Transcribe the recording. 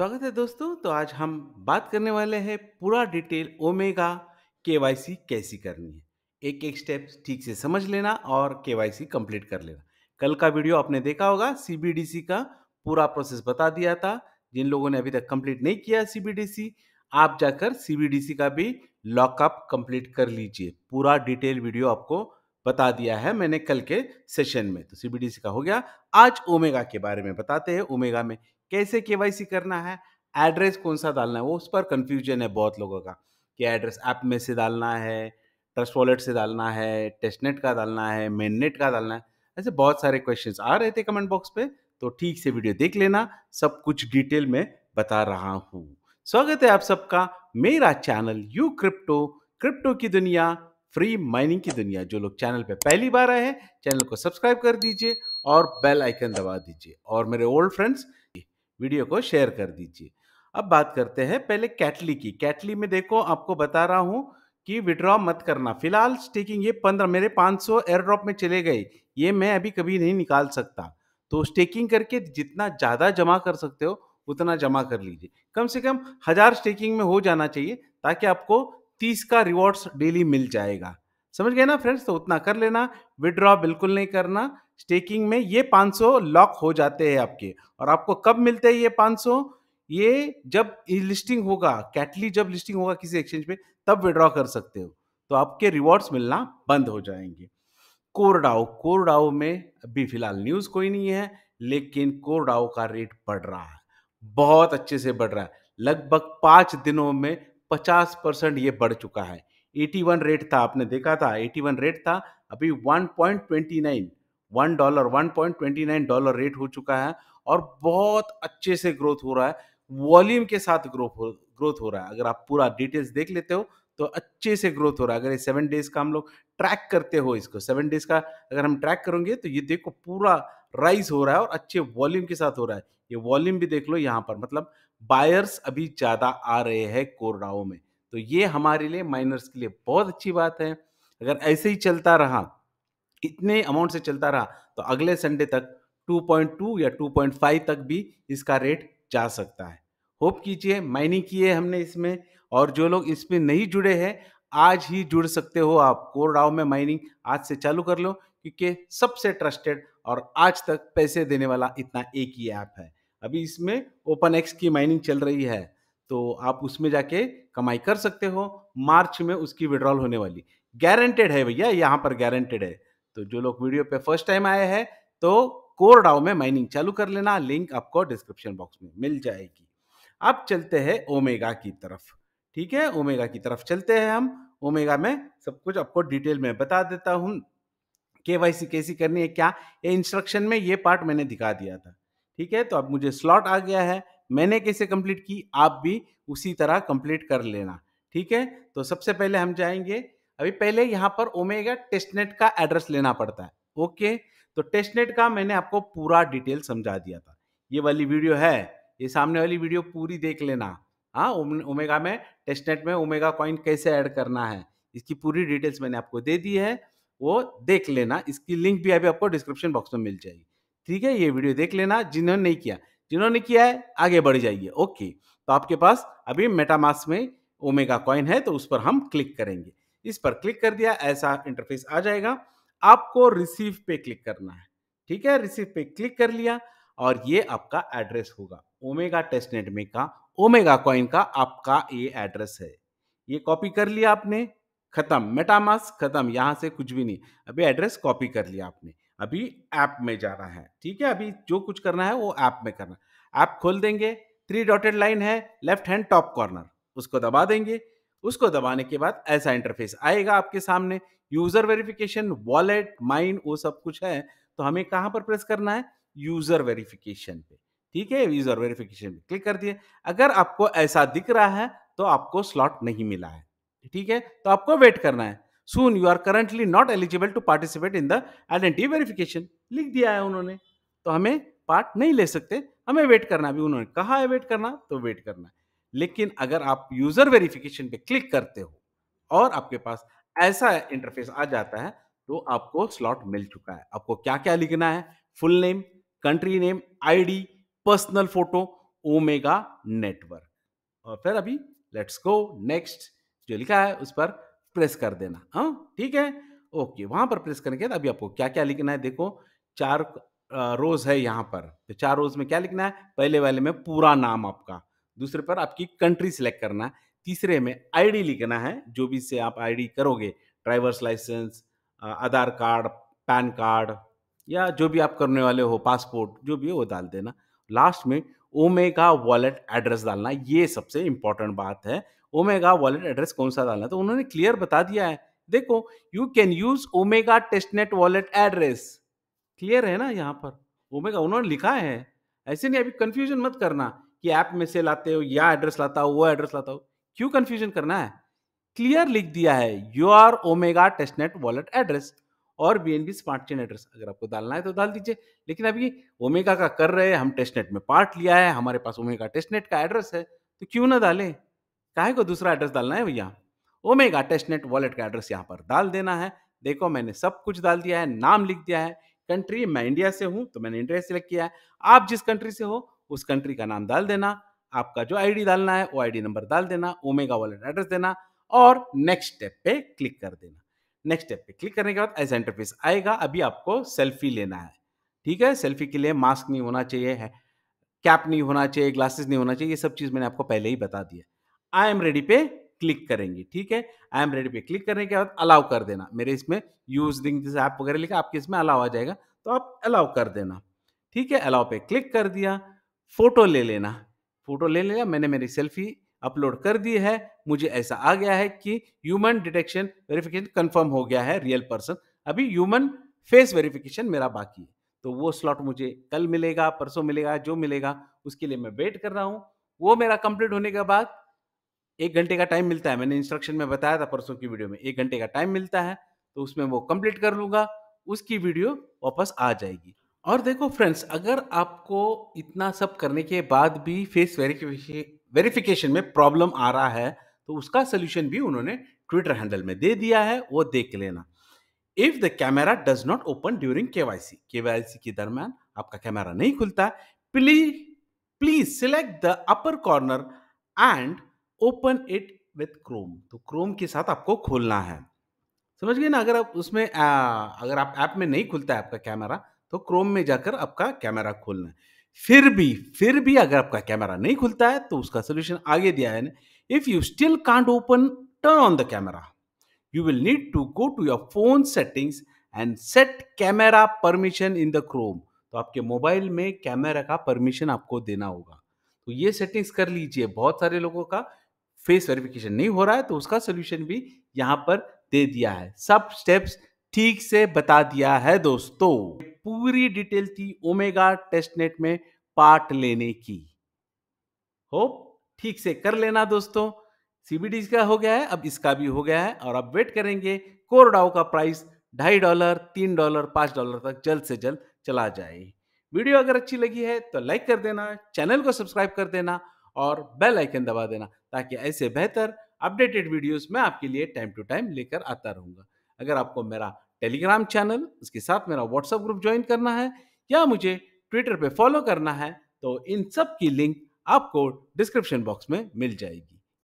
स्वागत है दोस्तों तो आज हम बात करने वाले हैं पूरा डिटेल ओमेगा केवाईसी कैसी करनी है एक एक स्टेप ठीक से समझ लेना और केवाईसी कंप्लीट कर लेना कल का वीडियो आपने देखा होगा सीबीडीसी का पूरा प्रोसेस बता दिया था जिन लोगों ने अभी तक कंप्लीट नहीं किया सीबीडीसी आप जाकर सीबीडीसी का भी लॉकअप कंप्लीट कर लीजिए पूरा डिटेल वीडियो आपको बता दिया है मैंने कल के सेशन में तो सीबीडीसी का हो गया आज ओमेगा के बारे में बताते हैं ओमेगा में कैसे के करना है एड्रेस कौन सा डालना है वो उस पर कंफ्यूजन है बहुत लोगों का कि एड्रेस ऐप में से डालना है ट्रस्ट वॉलेट से डालना है टेस्टनेट का डालना है मेननेट का डालना है ऐसे बहुत सारे क्वेश्चंस आ रहे थे कमेंट बॉक्स पे तो ठीक से वीडियो देख लेना सब कुछ डिटेल में बता रहा हूँ स्वागत है आप सबका मेरा चैनल यू क्रिप्टो क्रिप्टो की दुनिया फ्री माइनिंग की दुनिया जो लोग चैनल पे पहली बार आए हैं चैनल को सब्सक्राइब कर दीजिए और बेल आइकन दबा दीजिए और मेरे ओल्ड फ्रेंड्स वीडियो को शेयर कर दीजिए अब बात करते हैं पहले कैटली की कैटली में देखो आपको बता रहा हूँ कि विड्रॉ मत करना फिलहाल स्टेकिंग ये पंद्रह मेरे पाँच सौ एयर ड्रॉप में चले गए ये मैं अभी कभी नहीं निकाल सकता तो स्टेकिंग करके जितना ज़्यादा जमा कर सकते हो उतना जमा कर लीजिए कम से कम हज़ार स्टेकिंग में हो जाना चाहिए ताकि आपको तीस का रिवॉर्ड्स डेली मिल जाएगा समझ गए ना फ्रेंड्स तो उतना कर लेना विड्रॉ बिल्कुल नहीं करना स्टेकिंग में ये 500 लॉक हो जाते हैं आपके और आपको कब मिलते हैं ये 500 ये जब लिस्टिंग होगा कैटली जब लिस्टिंग होगा किसी एक्सचेंज पे तब विड्रॉ कर सकते हो तो आपके रिवॉर्ड्स मिलना बंद हो जाएंगे कोरडाओ कोरडाओ में अभी फिलहाल न्यूज़ कोई नहीं है लेकिन कोरडाओ का रेट बढ़ रहा है बहुत अच्छे से बढ़ रहा है लगभग पाँच दिनों में पचास परसेंट ये बढ़ चुका है 81 रेट था आपने देखा था 81 रेट था अभी 1.29 वन डॉलर 1.29 डॉलर रेट हो चुका है और बहुत अच्छे से ग्रोथ हो रहा है वॉल्यूम के साथ ग्रोथ हो ग्रोथ हो रहा है अगर आप पूरा डिटेल्स देख लेते हो तो अच्छे से ग्रोथ हो रहा है अगर ये सेवन डेज का हम लोग ट्रैक करते हो इसको सेवन डेज का अगर हम ट्रैक करेंगे तो ये देखो पूरा राइज हो रहा है और अच्छे वॉल्यूम के साथ हो रहा है ये वॉल्यूम भी देख लो यहाँ पर मतलब बायर्स अभी ज़्यादा आ रहे हैं कोरडाओं में तो ये हमारे लिए माइनर्स के लिए बहुत अच्छी बात है अगर ऐसे ही चलता रहा इतने अमाउंट से चलता रहा तो अगले संडे तक 2.2 या 2.5 तक भी इसका रेट जा सकता है होप कीजिए माइनिंग किए हमने इसमें और जो लोग इसमें नहीं जुड़े हैं आज ही जुड़ सकते हो आप कोरडाव में माइनिंग आज से चालू कर लो क्योंकि सबसे ट्रस्टेड और आज तक पैसे देने वाला इतना एक ही ऐप है अभी इसमें ओपन एक्स की माइनिंग चल रही है तो आप उसमें जाके कमाई कर सकते हो मार्च में उसकी विड्रॉल होने वाली गारंटेड है भैया यहाँ पर गारंटेड है तो जो लोग वीडियो पे फर्स्ट टाइम आए हैं तो कोर डाओ में माइनिंग चालू कर लेना लिंक आपको डिस्क्रिप्शन बॉक्स में मिल जाएगी अब चलते हैं ओमेगा की तरफ ठीक है ओमेगा की तरफ चलते हैं हम ओमेगा में सब कुछ आपको डिटेल में बता देता हूँ के वाई सी कैसी करनी है क्या ये इंस्ट्रक्शन में ये पार्ट मैंने दिखा दिया था ठीक है तो अब मुझे स्लॉट आ गया है मैंने कैसे कंप्लीट की आप भी उसी तरह कंप्लीट कर लेना ठीक है तो सबसे पहले हम जाएंगे अभी पहले यहाँ पर ओमेगा टेस्टनेट का एड्रेस लेना पड़ता है ओके तो टेस्टनेट का मैंने आपको पूरा डिटेल समझा दिया था ये वाली वीडियो है ये सामने वाली वीडियो पूरी देख लेना हाँ ओमेगा में टेस्टनेट में ओमेगा कॉइन कैसे ऐड करना है इसकी पूरी डिटेल्स मैंने आपको दे दी है वो देख लेना इसकी लिंक भी अभी आपको डिस्क्रिप्शन बॉक्स में मिल जाएगी ठीक है ये वीडियो देख लेना जिन्होंने नहीं किया जिन्होंने किया है आगे बढ़ जाइए ओके तो आपके पास अभी मेटामास में ओमेगा कॉइन है तो उस पर हम क्लिक करेंगे इस पर क्लिक कर दिया ऐसा इंटरफेस आ जाएगा आपको रिसीव पे क्लिक करना है ठीक है रिसीव पे क्लिक कर लिया और ये आपका एड्रेस होगा ओमेगा टेस्टनेट में का ओमेगा कॉइन का आपका ये एड्रेस है ये कॉपी कर लिया आपने खत्म मेटामास खत्म यहां से कुछ भी नहीं अभी एड्रेस कॉपी कर लिया आपने अभी ऐप में जाना है ठीक है अभी जो कुछ करना है वो ऐप में करना है ऐप खोल देंगे थ्री डॉटेड लाइन है लेफ्ट हैंड टॉप कॉर्नर उसको दबा देंगे उसको दबाने के बाद ऐसा इंटरफेस आएगा आपके सामने यूजर वेरिफिकेशन वॉलेट माइंड वो सब कुछ है तो हमें कहाँ पर प्रेस करना है यूजर वेरिफिकेशन पे ठीक है यूजर वेरिफिकेशन पे क्लिक कर दिए अगर आपको ऐसा दिख रहा है तो आपको स्लॉट नहीं मिला है ठीक है तो आपको वेट करना है soon you are currently not eligible to participate in the identity verification लिख दिया है उन्होंने तो हमें पार्ट नहीं ले सकते हमें वेट करना अभी उन्होंने कहा है वेट करना तो वेट करना है लेकिन अगर आप यूजर वेरिफिकेशन पे क्लिक करते हो और आपके पास ऐसा इंटरफेस आ जाता है तो आपको स्लॉट मिल चुका है आपको क्या क्या लिखना है full name country name ID personal photo Omega network और फिर अभी लेट्स गो नेक्स्ट जो लिखा है उस पर प्रेस कर देना हाँ ठीक है ओके वहां पर प्रेस करने के बाद अभी आपको क्या क्या लिखना है देखो चार रोज है यहाँ पर तो चार रोज में क्या लिखना है पहले वाले में पूरा नाम आपका दूसरे पर आपकी कंट्री सिलेक्ट करना है तीसरे में आईडी लिखना है जो भी से आप आईडी करोगे driver's licence Aadhaar card PAN card या जो भी आप करने वाले हो पासपोर्ट जो भी हो वो डाल देना लास्ट में ओमेगा वॉलेट एड्रेस डालना ये सबसे इंपॉर्टेंट बात है ओमेगा वॉलेट एड्रेस कौन सा डालना तो उन्होंने क्लियर बता दिया है देखो you can use Omega testnet wallet address clear है ना यहाँ पर ओमेगा उन्होंने लिखा है ऐसे नहीं अभी कंफ्यूजन मत करना कि ऐप में से लाते हो या एड्रेस लाता हो वो एड्रेस लाता हो क्यों कंफ्यूजन करना है क्लियर लिख दिया है you are Omega testnet wallet address और B N B smart chain address अगर आपको डालना है तो डाल दीजिए लेकिन अभी ओमेगा का कर रहे हैं हम टेस्टनेट में पार्ट लिया है हमारे पास ओमेगा टेस्टनेट का एड्रेस है तो क्यों ना डालें काहे को दूसरा एड्रेस डालना है भैया ओमेगा टेस्टनेट वॉलेट का एड्रेस यहाँ पर डाल देना है देखो मैंने सब कुछ डाल दिया है नाम लिख दिया है कंट्री मैं इंडिया से हूँ तो मैंने इंडिया सेलेक्ट किया है आप जिस कंट्री से हो उस कंट्री का नाम डाल देना आपका जो आईडी डालना है वो आईडी नंबर डाल देना ओमेगा वॉलेट एड्रेस देना और नेक्स्ट स्टेप पे क्लिक कर देना नेक्स्ट स्टेप पे क्लिक करने के बाद एज इंटरफेस आएगा अभी आपको सेल्फी लेना है ठीक है सेल्फी के लिए मास्क नहीं होना चाहिए है कैप नहीं होना चाहिए ग्लासेस नहीं होना चाहिए ये सब चीज़ मैंने आपको पहले ही बता दिया आई एम रेडी पे क्लिक करेंगे ठीक है आई एम रेडी पे क्लिक करने के बाद अलाउ कर देना मेरे इसमें यूजिंग जैसे ऐप वगैरह लिखा आपके इसमें अलाउ आ जाएगा तो आप अलाउ कर देना ठीक है अलाउ पे क्लिक कर दिया फोटो ले लेना फोटो ले लिया मैंने मेरी सेल्फी अपलोड कर दी है मुझे ऐसा आ गया है कि ह्यूमन डिटेक्शन वेरिफिकेशन कंफर्म हो गया है रियल पर्सन अभी ह्यूमन फेस वेरिफिकेशन मेरा बाकी है तो वो स्लॉट मुझे कल मिलेगा परसों मिलेगा जो मिलेगा उसके लिए मैं वेट कर रहा हूँ वो मेरा कंप्लीट होने के बाद एक घंटे का टाइम मिलता है मैंने इंस्ट्रक्शन में बताया था परसों की वीडियो में एक घंटे का टाइम मिलता है तो उसमें वो कंप्लीट कर लूँगा उसकी वीडियो वापस आ जाएगी और देखो फ्रेंड्स अगर आपको इतना सब करने के बाद भी फेस वेरिफिकेशन वेरिफिकेशन में प्रॉब्लम आ रहा है तो उसका सोल्यूशन भी उन्होंने ट्विटर हैंडल में दे दिया है वो देख लेना if the camera does not open during K Y C K Y C के दरमियान आपका कैमरा नहीं खुलता please please select the upper corner and open it with Chrome तो क्रोम के साथ आपको खोलना है समझ गए ना अगर आप उसमें आ, अगर आप ऐप में नहीं खुलता है आपका कैमरा तो क्रोम में जाकर आपका कैमरा खोलना है फिर भी फिर भी अगर आपका कैमरा नहीं खुलता है तो उसका सोल्यूशन आगे दिया है if you still can't open turn on the camera you will need to go to your phone settings and set camera permission in the Chrome तो आपके मोबाइल में कैमरा का परमिशन आपको देना होगा तो ये सेटिंग्स कर लीजिए बहुत सारे लोगों का फेस वेरिफिकेशन नहीं हो रहा है तो उसका सोल्यूशन भी यहाँ पर दे दिया है सब स्टेप्स ठीक से बता दिया है दोस्तों पूरी डिटेल थी ओमेगा टेस्टनेट में पार्ट लेने की होप ठीक से कर लेना दोस्तों सीबीडी का हो गया है अब इसका भी हो गया है और अब वेट करेंगे कोरडाओ का प्राइस ढाई डॉलर तीन डॉलर पांच डॉलर तक जल्द से जल्द चला जाए वीडियो अगर अच्छी लगी है तो लाइक कर देना चैनल को सब्सक्राइब कर देना और बेल आइकन दबा देना ताकि ऐसे बेहतर अपडेटेड वीडियोस मैं आपके लिए टाइम टू टाइम लेकर आता रहूंगा अगर आपको मेरा टेलीग्राम चैनल उसके साथ मेरा व्हाट्सएप ग्रुप ज्वाइन करना है या मुझे ट्विटर पे फॉलो करना है तो इन सब की लिंक आपको डिस्क्रिप्शन बॉक्स में मिल जाएगी